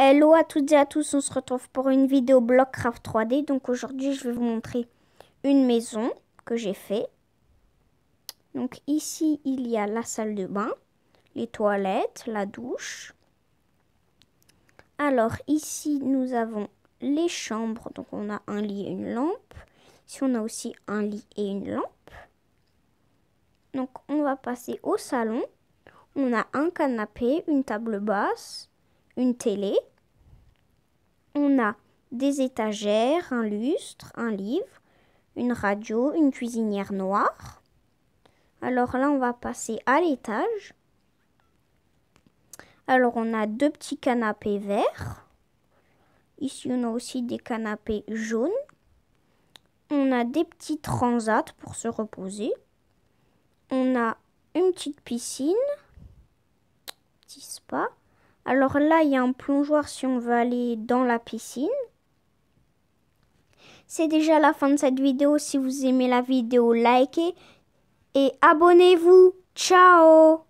Hello à toutes et à tous, on se retrouve pour une vidéo Blockcraft 3D. Donc aujourd'hui, je vais vous montrer une maison que j'ai fait. Donc ici, il y a la salle de bain, les toilettes, la douche. Alors ici, nous avons les chambres. Donc on a un lit et une lampe. Ici, on a aussi un lit et une lampe. Donc on va passer au salon. On a un canapé, une table basse, une télé. On a des étagères, un lustre, un livre, une radio, une cuisinière noire. Alors là, on va passer à l'étage. Alors on a deux petits canapés verts. Ici, on a aussi des canapés jaunes. On a des petits transats pour se reposer. On a une petite piscine, petit spa. Alors là, il y a un plongeoir si on veut aller dans la piscine. C'est déjà la fin de cette vidéo. Si vous aimez la vidéo, likez et abonnez-vous. Ciao